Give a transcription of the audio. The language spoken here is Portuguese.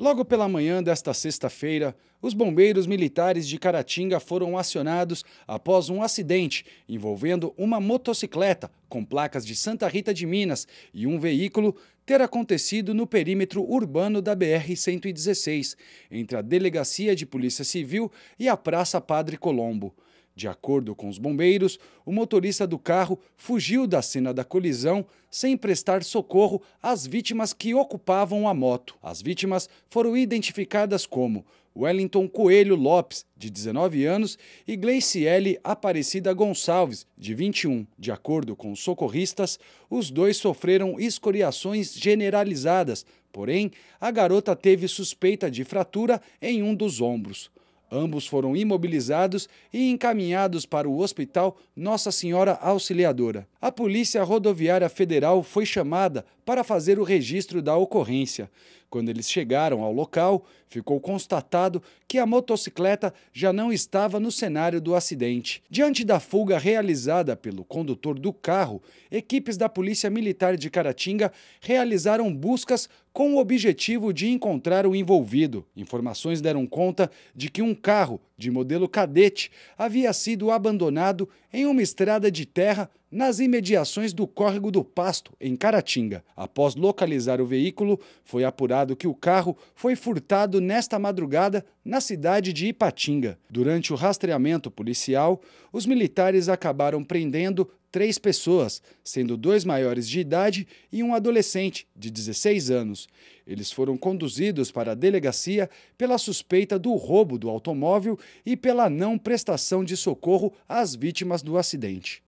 Logo pela manhã desta sexta-feira, os bombeiros militares de Caratinga foram acionados após um acidente envolvendo uma motocicleta com placas de Santa Rita de Minas e um veículo ter acontecido no perímetro urbano da BR-116, entre a Delegacia de Polícia Civil e a Praça Padre Colombo. De acordo com os bombeiros, o motorista do carro fugiu da cena da colisão sem prestar socorro às vítimas que ocupavam a moto. As vítimas foram identificadas como Wellington Coelho Lopes, de 19 anos, e Gleiciele Aparecida Gonçalves, de 21. De acordo com os socorristas, os dois sofreram escoriações generalizadas, porém, a garota teve suspeita de fratura em um dos ombros. Ambos foram imobilizados e encaminhados para o Hospital Nossa Senhora Auxiliadora. A Polícia Rodoviária Federal foi chamada para fazer o registro da ocorrência. Quando eles chegaram ao local, ficou constatado que a motocicleta já não estava no cenário do acidente. Diante da fuga realizada pelo condutor do carro, equipes da Polícia Militar de Caratinga realizaram buscas com o objetivo de encontrar o envolvido. Informações deram conta de que um carro de modelo cadete havia sido abandonado em uma estrada de terra nas imediações do córrego do Pasto, em Caratinga. Após localizar o veículo, foi apurado que o carro foi furtado nesta madrugada na cidade de Ipatinga. Durante o rastreamento policial, os militares acabaram prendendo três pessoas, sendo dois maiores de idade e um adolescente, de 16 anos. Eles foram conduzidos para a delegacia pela suspeita do roubo do automóvel e pela não prestação de socorro às vítimas do acidente.